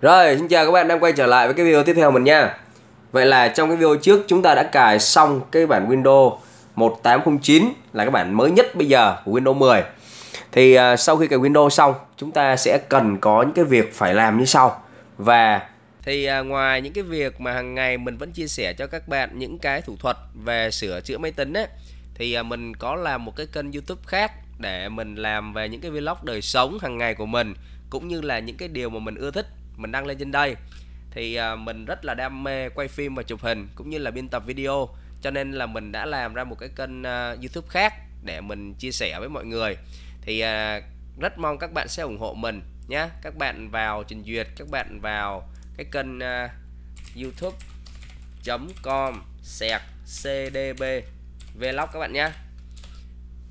Rồi, xin chào các bạn đang quay trở lại với cái video tiếp theo mình nha Vậy là trong cái video trước chúng ta đã cài xong cái bản Windows 1809 là cái bản mới nhất bây giờ của Windows 10 Thì uh, sau khi cài Windows xong chúng ta sẽ cần có những cái việc phải làm như sau Và thì uh, ngoài những cái việc mà hàng ngày mình vẫn chia sẻ cho các bạn những cái thủ thuật về sửa chữa máy tính ấy Thì uh, mình có làm một cái kênh youtube khác để mình làm về những cái vlog đời sống hàng ngày của mình cũng như là những cái điều mà mình ưa thích mình đăng lên trên đây thì à, mình rất là đam mê quay phim và chụp hình cũng như là biên tập video cho nên là mình đã làm ra một cái kênh à, YouTube khác để mình chia sẻ với mọi người thì à, rất mong các bạn sẽ ủng hộ mình nhé các bạn vào trình duyệt các bạn vào cái kênh youtube.com sẹt cdb vlog các bạn nhé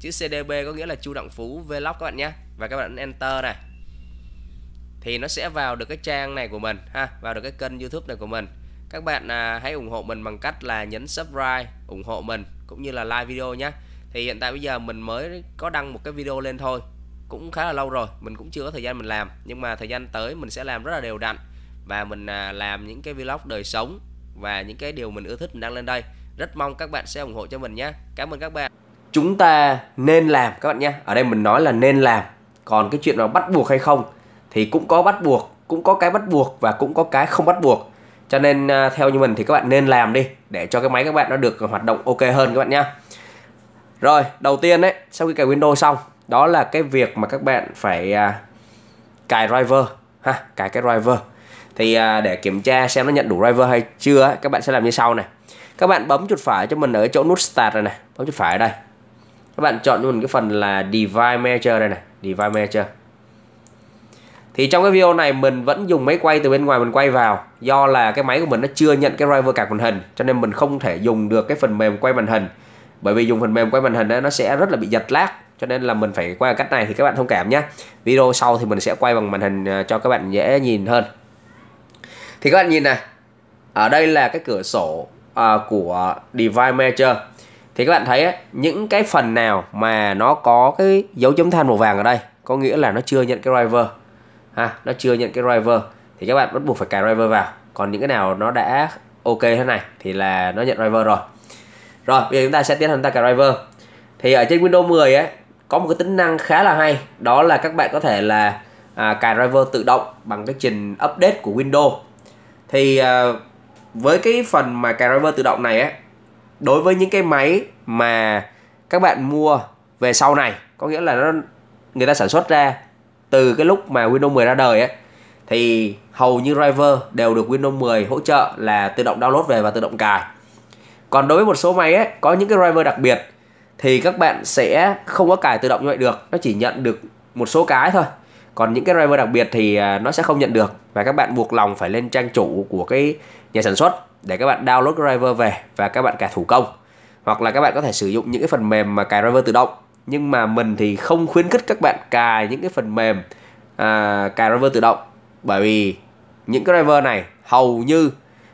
chữ cdb có nghĩa là chu động phú vlog các bạn nhé và các bạn enter này thì nó sẽ vào được cái trang này của mình ha vào được cái kênh YouTube này của mình các bạn à, hãy ủng hộ mình bằng cách là nhấn subscribe ủng hộ mình cũng như là like video nhé thì hiện tại bây giờ mình mới có đăng một cái video lên thôi cũng khá là lâu rồi mình cũng chưa có thời gian mình làm nhưng mà thời gian tới mình sẽ làm rất là đều đặn và mình à, làm những cái vlog đời sống và những cái điều mình ưa thích mình đăng lên đây rất mong các bạn sẽ ủng hộ cho mình nhé cảm ơn các bạn chúng ta nên làm các bạn nhé ở đây mình nói là nên làm còn cái chuyện mà bắt buộc hay không thì cũng có bắt buộc cũng có cái bắt buộc và cũng có cái không bắt buộc cho nên à, theo như mình thì các bạn nên làm đi để cho cái máy các bạn nó được hoạt động ok hơn các bạn nhé rồi đầu tiên đấy sau khi cài Windows xong đó là cái việc mà các bạn phải à, cài driver ha cài cái driver thì à, để kiểm tra xem nó nhận đủ driver hay chưa các bạn sẽ làm như sau này các bạn bấm chuột phải cho mình ở chỗ nút start này này bấm chuột phải ở đây các bạn chọn cho mình cái phần là device manager đây này device manager thì trong cái video này mình vẫn dùng máy quay từ bên ngoài mình quay vào do là cái máy của mình nó chưa nhận cái driver card màn hình cho nên mình không thể dùng được cái phần mềm quay màn hình bởi vì dùng phần mềm quay màn hình nó sẽ rất là bị giật lag cho nên là mình phải quay cách này thì các bạn thông cảm nhé video sau thì mình sẽ quay bằng màn hình à, cho các bạn dễ nhìn hơn thì các bạn nhìn này ở đây là cái cửa sổ à, của device manager thì các bạn thấy ấy, những cái phần nào mà nó có cái dấu chấm than màu vàng ở đây có nghĩa là nó chưa nhận cái driver ha nó chưa nhận cái driver thì các bạn bắt buộc phải cài driver vào còn những cái nào nó đã ok thế này thì là nó nhận driver rồi rồi bây giờ chúng ta sẽ tiến hành ta cài driver thì ở trên Windows 10 ấy có một cái tính năng khá là hay đó là các bạn có thể là à, cài driver tự động bằng cái trình update của Windows thì à, với cái phần mà cài driver tự động này ấy đối với những cái máy mà các bạn mua về sau này có nghĩa là nó người ta sản xuất ra từ cái lúc mà Windows 10 ra đời ấy thì hầu như driver đều được Windows 10 hỗ trợ là tự động download về và tự động cài. Còn đối với một số máy ấy, có những cái driver đặc biệt thì các bạn sẽ không có cài tự động như vậy được, nó chỉ nhận được một số cái thôi. Còn những cái driver đặc biệt thì à, nó sẽ không nhận được và các bạn buộc lòng phải lên trang chủ của cái nhà sản xuất để các bạn download driver về và các bạn cài thủ công. Hoặc là các bạn có thể sử dụng những cái phần mềm mà cài driver tự động nhưng mà mình thì không khuyến khích các bạn cài những cái phần mềm à, cài driver tự động bởi vì những cái driver này hầu như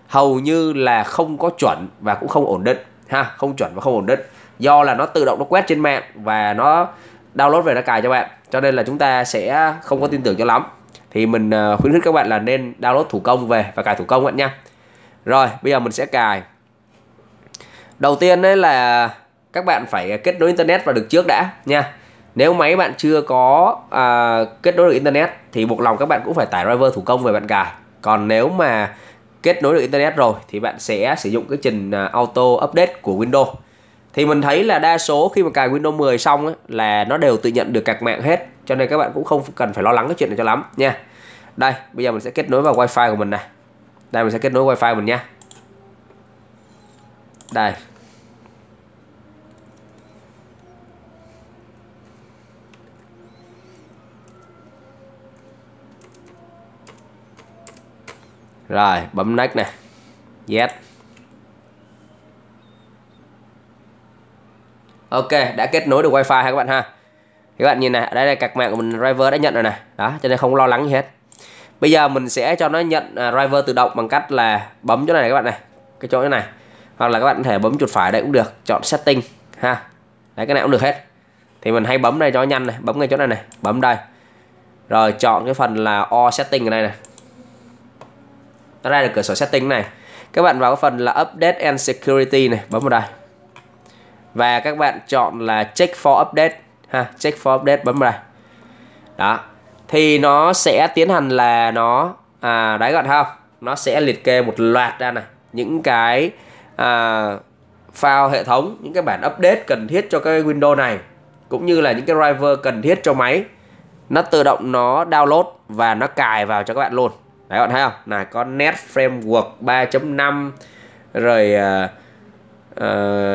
hầu như là không có chuẩn và cũng không ổn định ha không chuẩn và không ổn định do là nó tự động nó quét trên mạng và nó download về nó cài cho bạn cho nên là chúng ta sẽ không có tin tưởng cho lắm thì mình à, khuyến khích các bạn là nên download thủ công về và cài thủ công bạn nha rồi bây giờ mình sẽ cài đầu tiên đấy là các bạn phải kết nối internet vào được trước đã nha nếu máy bạn chưa có à, kết nối được internet thì buộc lòng các bạn cũng phải tải driver thủ công về bạn cài còn nếu mà kết nối được internet rồi thì bạn sẽ sử dụng cái trình à, auto update của Windows thì mình thấy là đa số khi mà cài Windows 10 xong ấy, là nó đều tự nhận được cạc mạng hết cho nên các bạn cũng không cần phải lo lắng cái chuyện này cho lắm nha đây bây giờ mình sẽ kết nối vào wifi của mình này đây mình sẽ kết nối wifi mình nha đây rồi bấm next nè yes ok đã kết nối được wifi ha các bạn ha các bạn nhìn này đây là cạc mạng của mình driver đã nhận rồi này đó cho nên không lo lắng gì hết bây giờ mình sẽ cho nó nhận à, driver tự động bằng cách là bấm chỗ này các bạn này cái chỗ này hoặc là các bạn có thể bấm chuột phải đây cũng được chọn setting ha đấy cái này cũng được hết thì mình hay bấm đây cho nhanh này bấm ngay chỗ này này bấm đây rồi chọn cái phần là o setting ở đây này nó ra được cửa sổ setting này các bạn vào cái phần là update and security này bấm vào đây và các bạn chọn là check for update ha check for update bấm vào đây đó thì nó sẽ tiến hành là nó à, đấy các bạn không nó sẽ liệt kê một loạt ra này những cái à, file hệ thống những cái bản update cần thiết cho cái Windows này cũng như là những cái driver cần thiết cho máy nó tự động nó download và nó cài vào cho các bạn luôn đấy bạn thấy không này có net framework 3.5 rồi uh,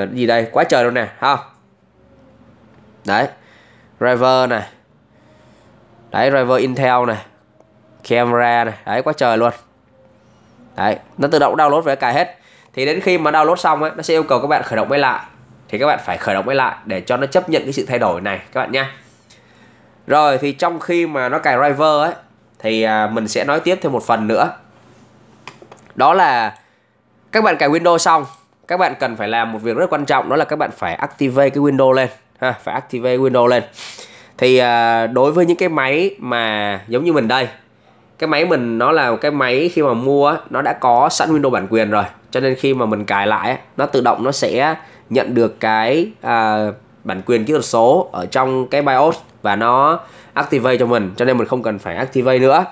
uh, gì đây quá trời luôn nè không đấy driver này đấy driver intel này camera này đấy quá trời luôn đấy nó tự động download và cài hết thì đến khi mà download xong ấy nó sẽ yêu cầu các bạn khởi động máy lại thì các bạn phải khởi động máy lại để cho nó chấp nhận cái sự thay đổi này các bạn nha rồi thì trong khi mà nó cài driver ấy thì à, mình sẽ nói tiếp thêm một phần nữa đó là các bạn cài Windows xong các bạn cần phải làm một việc rất quan trọng đó là các bạn phải activate cái Windows lên ha phải activate Windows lên thì à, đối với những cái máy mà giống như mình đây cái máy mình nó là cái máy khi mà mua nó đã có sẵn Windows bản quyền rồi cho nên khi mà mình cài lại nó tự động nó sẽ nhận được cái à, bản quyền kỹ thuật số ở trong cái BIOS và nó activate cho mình cho nên mình không cần phải activate nữa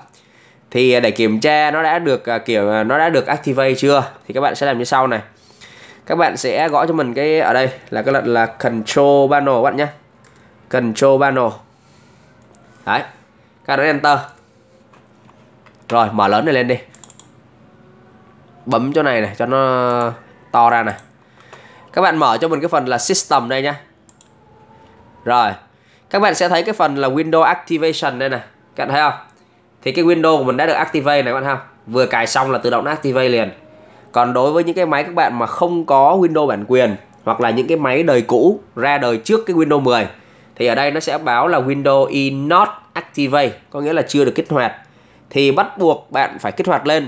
thì à, để kiểm tra nó đã được à, kiểu à, nó đã được activate chưa thì các bạn sẽ làm như sau này các bạn sẽ gõ cho mình cái ở đây là cái lệnh là control panel các bạn nhé control panel đấy các bạn enter rồi mở lớn này lên đi bấm chỗ này này cho nó to ra này các bạn mở cho mình cái phần là system đây nhá rồi các bạn sẽ thấy cái phần là Windows Activation đây này các bạn thấy không thì cái Windows của mình đã được activate này các bạn không vừa cài xong là tự động activate liền còn đối với những cái máy các bạn mà không có Windows bản quyền hoặc là những cái máy đời cũ ra đời trước cái Windows 10 thì ở đây nó sẽ báo là Windows is e not activate có nghĩa là chưa được kích hoạt thì bắt buộc bạn phải kích hoạt lên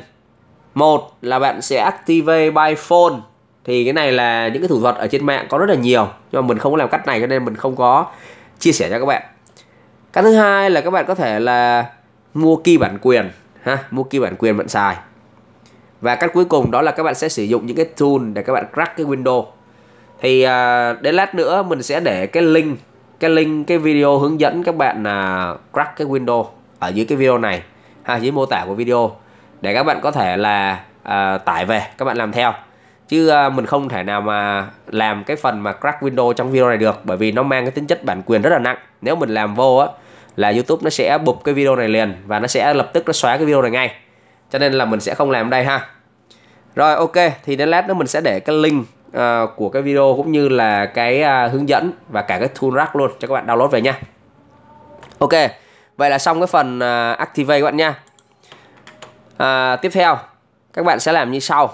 một là bạn sẽ activate by phone thì cái này là những cái thủ thuật ở trên mạng có rất là nhiều nhưng mà mình không có làm cách này cho nên mình không có chia sẻ cho các bạn cái thứ hai là các bạn có thể là mua key bản quyền ha mua key bản quyền bạn xài và cách cuối cùng đó là các bạn sẽ sử dụng những cái tool để các bạn crack cái window thì à, đến lát nữa mình sẽ để cái link cái link cái video hướng dẫn các bạn là crack cái window ở dưới cái video này ha dưới mô tả của video để các bạn có thể là à, tải về các bạn làm theo chứ à, mình không thể nào mà làm cái phần mà crack window trong video này được bởi vì nó mang cái tính chất bản quyền rất là nặng nếu mình làm vô á là YouTube nó sẽ bụp cái video này liền và nó sẽ lập tức nó xóa cái video này ngay cho nên là mình sẽ không làm ở đây ha rồi ok thì đến lát nữa mình sẽ để cái link uh, của cái video cũng như là cái uh, hướng dẫn và cả cái tool rack luôn cho các bạn download về nha ok vậy là xong cái phần uh, activate các bạn nha uh, tiếp theo các bạn sẽ làm như sau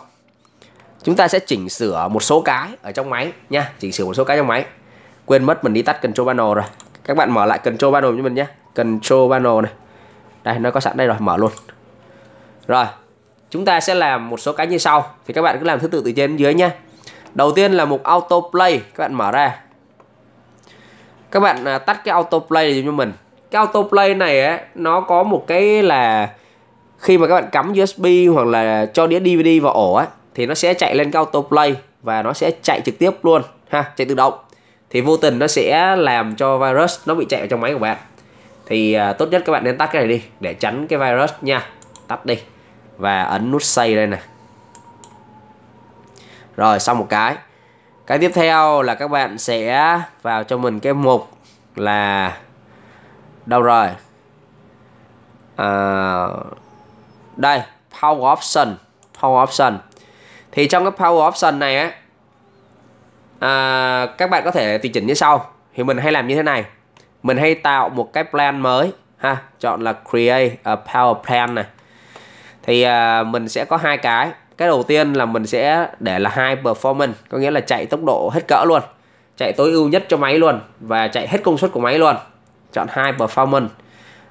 chúng ta sẽ chỉnh sửa một số cái ở trong máy nha chỉnh sửa một số cái trong máy quên mất mình đi tắt control panel rồi các bạn mở lại control panel cho mình nhé control panel này đây nó có sẵn đây rồi mở luôn rồi chúng ta sẽ làm một số cái như sau thì các bạn cứ làm thứ tự từ trên đến dưới nhé đầu tiên là mục autoplay các bạn mở ra các bạn à, tắt cái autoplay này cho mình cái autoplay này ấy, nó có một cái là khi mà các bạn cắm USB hoặc là cho đĩa DVD vào ổ ấy, thì nó sẽ chạy lên cái autoplay và nó sẽ chạy trực tiếp luôn ha chạy tự động thì vô tình nó sẽ làm cho virus nó bị chạy ở trong máy của bạn thì à, tốt nhất các bạn nên tắt cái này đi để tránh cái virus nha tắt đi và ấn nút save đây nè rồi xong một cái cái tiếp theo là các bạn sẽ vào cho mình cái mục là đâu rồi à, đây power option power option thì trong cái power option này á à, các bạn có thể tùy chỉnh như sau thì mình hay làm như thế này mình hay tạo một cái plan mới ha chọn là create a power plan này thì à, mình sẽ có hai cái cái đầu tiên là mình sẽ để là high performance có nghĩa là chạy tốc độ hết cỡ luôn chạy tối ưu nhất cho máy luôn và chạy hết công suất của máy luôn chọn high performance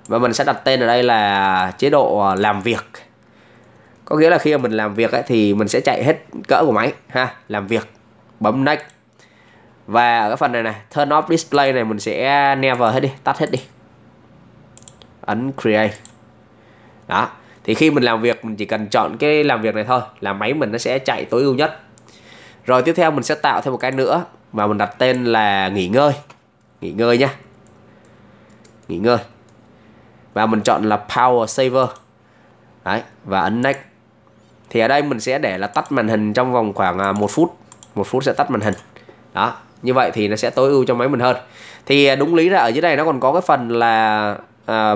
và mình sẽ đặt tên ở đây là chế độ à, làm việc có nghĩa là khi mà mình làm việc ấy, thì mình sẽ chạy hết cỡ của máy ha làm việc bấm next và ở cái phần này này turn off display này mình sẽ never hết đi tắt hết đi ấn create đó thì khi mình làm việc mình chỉ cần chọn cái làm việc này thôi là máy mình nó sẽ chạy tối ưu nhất rồi tiếp theo mình sẽ tạo thêm một cái nữa mà mình đặt tên là nghỉ ngơi nghỉ ngơi nhá nghỉ ngơi và mình chọn là power saver đấy và ấn next thì ở đây mình sẽ để là tắt màn hình trong vòng khoảng à, một phút một phút sẽ tắt màn hình đó như vậy thì nó sẽ tối ưu cho máy mình hơn thì à, đúng lý ra ở dưới đây nó còn có cái phần là à,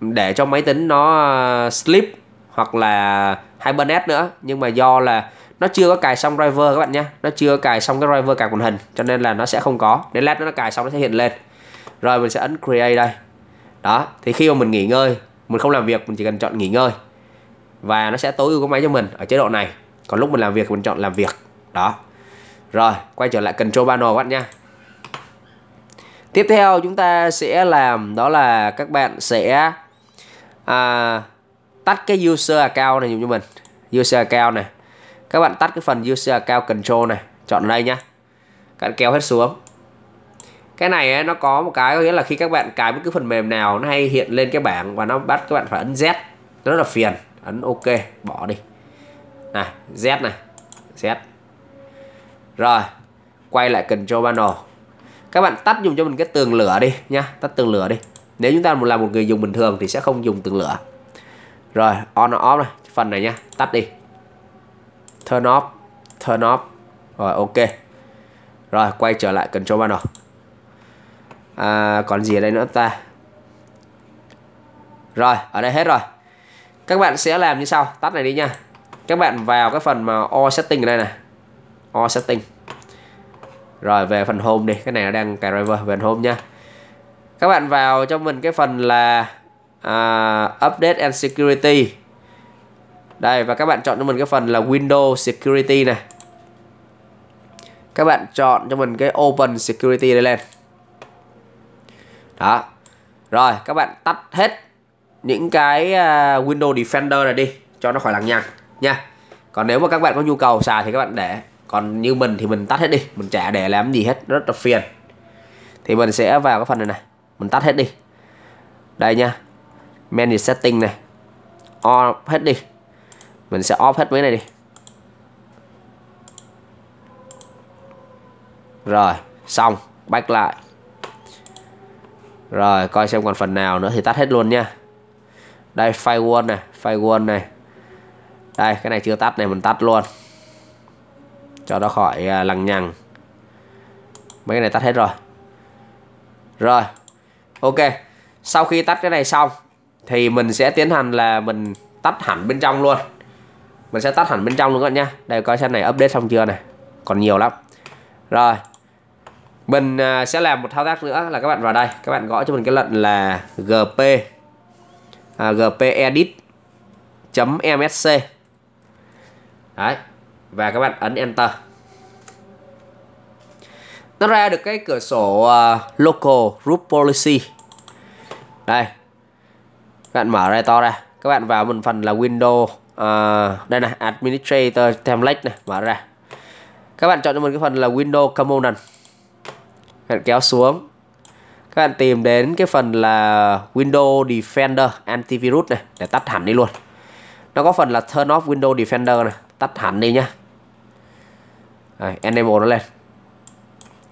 để cho máy tính nó à, sleep hoặc là hibernate nữa nhưng mà do là nó chưa có cài xong driver các bạn nhé nó chưa cài xong cái driver cài màn hình cho nên là nó sẽ không có đến lát nó cài xong nó sẽ hiện lên rồi mình sẽ ấn create đây đó thì khi mà mình nghỉ ngơi mình không làm việc mình chỉ cần chọn nghỉ ngơi và nó sẽ tối ưu cái máy cho mình ở chế độ này còn lúc mình làm việc mình chọn làm việc đó rồi quay trở lại control panel các bạn nha tiếp theo chúng ta sẽ làm đó là các bạn sẽ à, tắt cái user account này dùng cho mình user account này các bạn tắt cái phần user account control này chọn đây nhá các bạn kéo hết xuống cái này ấy, nó có một cái có nghĩa là khi các bạn cài bất cứ phần mềm nào nó hay hiện lên cái bảng và nó bắt các bạn phải ấn Z rất là phiền ấn ok bỏ đi này z này z rồi quay lại control panel các bạn tắt dùng cho mình cái tường lửa đi nha tắt tường lửa đi nếu chúng ta là một người dùng bình thường thì sẽ không dùng tường lửa rồi on off này phần này nha tắt đi turn off turn off rồi ok rồi quay trở lại control panel à, còn gì ở đây nữa ta rồi ở đây hết rồi các bạn sẽ làm như sau tắt này đi nha các bạn vào cái phần mà o setting ở đây này all setting rồi về phần home đi cái này nó đang cài driver về phần home nha các bạn vào cho mình cái phần là uh, update and security đây và các bạn chọn cho mình cái phần là window Security này Các bạn chọn cho mình cái Open Security đây lên Đó Rồi các bạn tắt hết những cái à, Windows Defender này đi cho nó khỏi lằng nhằng nha còn nếu mà các bạn có nhu cầu xài thì các bạn để còn như mình thì mình tắt hết đi mình chả để làm gì hết rất là phiền thì mình sẽ vào cái phần này này mình tắt hết đi đây nha manage setting này off hết đi mình sẽ off hết mấy này đi rồi xong back lại rồi coi xem còn phần nào nữa thì tắt hết luôn nha đây firewall này firewall này đây cái này chưa tắt này mình tắt luôn cho nó khỏi à, lằng nhằng mấy cái này tắt hết rồi rồi ok sau khi tắt cái này xong thì mình sẽ tiến hành là mình tắt hẳn bên trong luôn mình sẽ tắt hẳn bên trong luôn các nha đây coi xem này update xong chưa này còn nhiều lắm rồi mình à, sẽ làm một thao tác nữa là các bạn vào đây các bạn gõ cho mình cái lệnh là gp à, gpedit.msc đấy và các bạn ấn enter nó ra được cái cửa sổ uh, local group policy đây các bạn mở ra to ra các bạn vào mình phần là window uh, đây này administrator template này mở ra các bạn chọn cho mình cái phần là window component các bạn kéo xuống các bạn tìm đến cái phần là Windows Defender antivirus này để tắt hẳn đi luôn nó có phần là turn off Windows Defender này tắt hẳn đi nhá Đấy, enable nó lên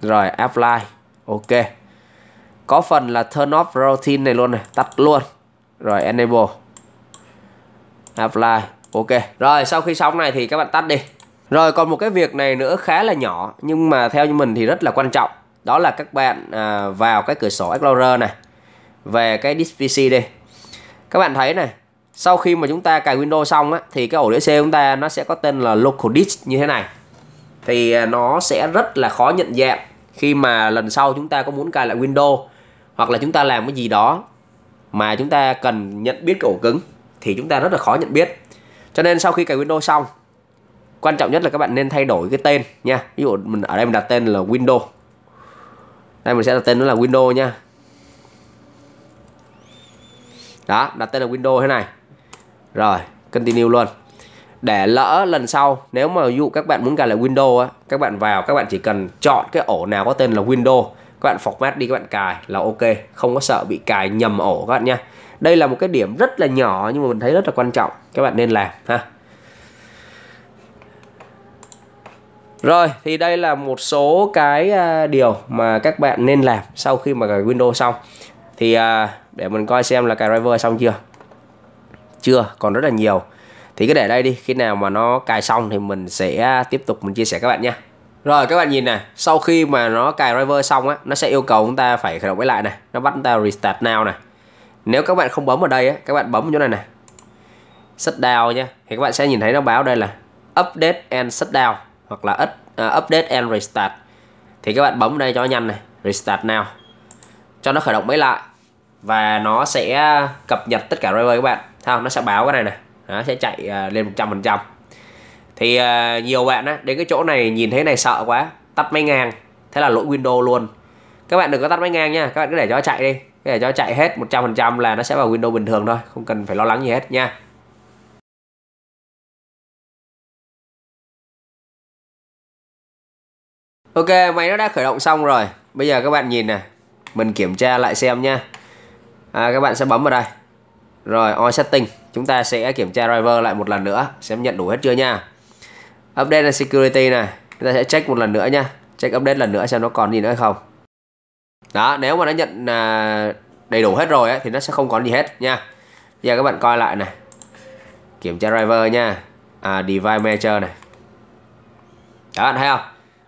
rồi apply ok có phần là turn off routine này luôn này tắt luôn rồi enable apply ok rồi sau khi xong này thì các bạn tắt đi rồi còn một cái việc này nữa khá là nhỏ nhưng mà theo như mình thì rất là quan trọng đó là các bạn à, vào cái cửa sổ Explorer này về cái disk PC đi các bạn thấy này sau khi mà chúng ta cài Windows xong á, thì cái ổ đĩa C của chúng ta nó sẽ có tên là local disk như thế này thì à, nó sẽ rất là khó nhận dạng khi mà lần sau chúng ta có muốn cài lại Windows hoặc là chúng ta làm cái gì đó mà chúng ta cần nhận biết cái ổ cứng thì chúng ta rất là khó nhận biết cho nên sau khi cài Windows xong quan trọng nhất là các bạn nên thay đổi cái tên nha ví dụ mình ở đây mình đặt tên là Windows đây mình sẽ đặt tên nó là Windows nha đó đặt tên là Windows thế này rồi continue luôn để lỡ lần sau nếu mà dụ các bạn muốn cài lại Windows á các bạn vào các bạn chỉ cần chọn cái ổ nào có tên là Windows các bạn format đi các bạn cài là ok không có sợ bị cài nhầm ổ các bạn nha đây là một cái điểm rất là nhỏ nhưng mà mình thấy rất là quan trọng các bạn nên làm ha Rồi thì đây là một số cái à, điều mà các bạn nên làm sau khi mà cài Windows xong. Thì à, để mình coi xem là cài driver xong chưa. Chưa, còn rất là nhiều. Thì cứ để đây đi, khi nào mà nó cài xong thì mình sẽ à, tiếp tục mình chia sẻ các bạn nha. Rồi các bạn nhìn này, sau khi mà nó cài driver xong á, nó sẽ yêu cầu chúng ta phải khởi động lại này, nó bắt chúng ta restart now này. Nếu các bạn không bấm vào đây á, các bạn bấm chỗ này này. Shutdown nha. Thì các bạn sẽ nhìn thấy nó báo đây là update and shutdown hoặc là uh, update and restart thì các bạn bấm đây cho nhanh này restart nào cho nó khởi động máy lại và nó sẽ cập nhật tất cả driver các bạn sao nó sẽ báo cái này này nó sẽ chạy uh, lên 100% thì uh, nhiều bạn á đến cái chỗ này nhìn thấy này sợ quá tắt máy ngang thế là lỗi Windows luôn các bạn đừng có tắt máy ngang nha các bạn cứ để cho chạy đi cứ để cho chạy hết 100% là nó sẽ vào Windows bình thường thôi không cần phải lo lắng gì hết nha Ok, máy nó đã khởi động xong rồi. Bây giờ các bạn nhìn này, mình kiểm tra lại xem nha. À, các bạn sẽ bấm vào đây. Rồi, on setting, chúng ta sẽ kiểm tra driver lại một lần nữa xem nhận đủ hết chưa nha. Update là security này, chúng ta sẽ check một lần nữa nha. Check update lần nữa xem nó còn gì nữa hay không. Đó, nếu mà nó nhận à, đầy đủ hết rồi ấy, thì nó sẽ không còn gì hết nha. Bây giờ các bạn coi lại này. Kiểm tra driver nha. À, device manager này. Các bạn thấy không?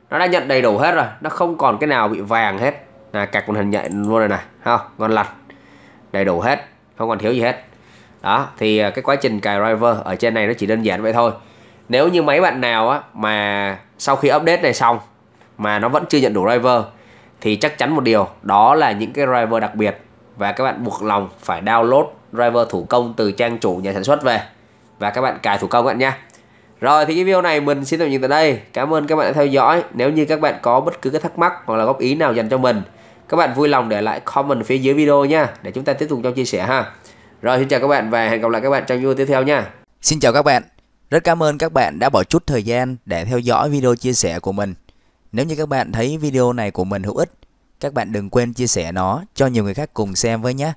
nó đã nhận đầy đủ hết rồi nó không còn cái nào bị vàng hết là cạc màn hình nhạy luôn rồi này không ngon lành đầy đủ hết không còn thiếu gì hết đó thì à, cái quá trình cài driver ở trên này nó chỉ đơn giản vậy thôi nếu như mấy bạn nào á mà sau khi update này xong mà nó vẫn chưa nhận đủ driver thì chắc chắn một điều đó là những cái driver đặc biệt và các bạn buộc lòng phải download driver thủ công từ trang chủ nhà sản xuất về và các bạn cài thủ công các bạn nhé rồi thì cái video này mình xin tạm dừng tại đây. Cảm ơn các bạn đã theo dõi. Nếu như các bạn có bất cứ cái thắc mắc hoặc là góp ý nào dành cho mình, các bạn vui lòng để lại comment phía dưới video nha để chúng ta tiếp tục trong chia sẻ ha. Rồi xin chào các bạn và hẹn gặp lại các bạn trong video tiếp theo nha. Xin chào các bạn. Rất cảm ơn các bạn đã bỏ chút thời gian để theo dõi video chia sẻ của mình. Nếu như các bạn thấy video này của mình hữu ích, các bạn đừng quên chia sẻ nó cho nhiều người khác cùng xem với nhé.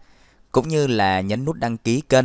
Cũng như là nhấn nút đăng ký kênh